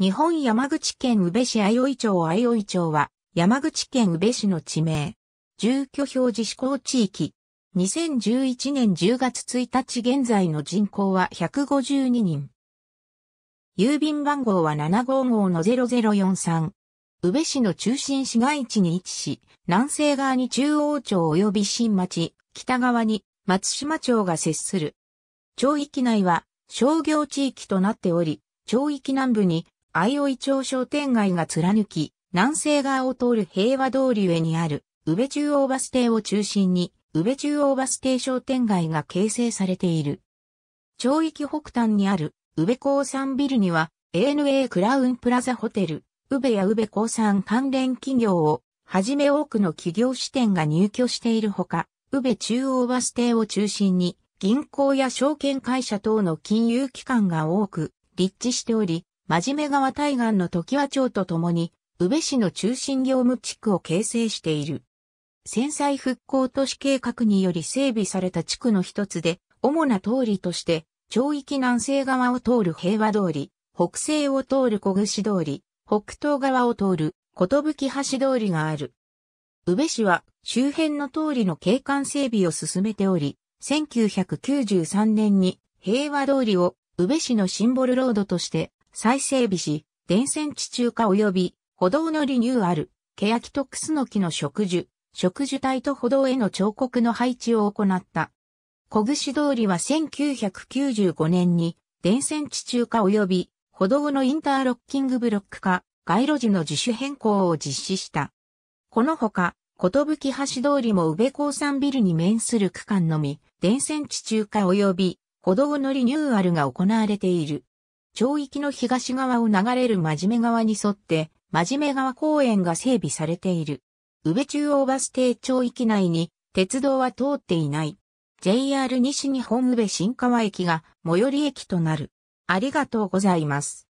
日本山口県宇部市相生町相生町は、山口県宇部市の地名。住居表示施行地域。2011年10月1日現在の人口は152人。郵便番号は755-0043。宇部市の中心市街地に位置し、南西側に中央町及び新町、北側に松島町が接する。町域内は商業地域となっており、町域南部に相生町商店街が貫き、南西側を通る平和通り上にある、宇部中央バス停を中心に、宇部中央バス停商店街が形成されている。町域北端にある、宇部鉱山ビルには、ANA クラウンプラザホテル、宇部や宇部鉱山関連企業を、はじめ多くの企業支店が入居しているほか、宇部中央バス停を中心に、銀行や証券会社等の金融機関が多く、立地しており、真面目川対岸の時和町とともに、宇部市の中心業務地区を形成している。戦災復興都市計画により整備された地区の一つで、主な通りとして、町域南西側を通る平和通り、北西を通る小串通り、北東側を通る小とき橋通りがある。宇部市は周辺の通りの景観整備を進めており、1993年に平和通りを宇部市のシンボルロードとして再整備し、電線地中化及び歩道のリニューアル、ケヤキとクスノキの植樹、植樹帯と歩道への彫刻の配置を行った。小串通りは1995年に電線地中化及び歩道のインターロッキングブロック化、街路樹の自主変更を実施した。このほか、ことぶき橋通りも宇部鉱山ビルに面する区間のみ、電線地中化及び歩道のリニューアルが行われている。町域の東側を流れる真面目川に沿って、真面目川公園が整備されている。宇部中央バス停町域内に鉄道は通っていない。JR 西日本宇部新川駅が最寄り駅となる。ありがとうございます。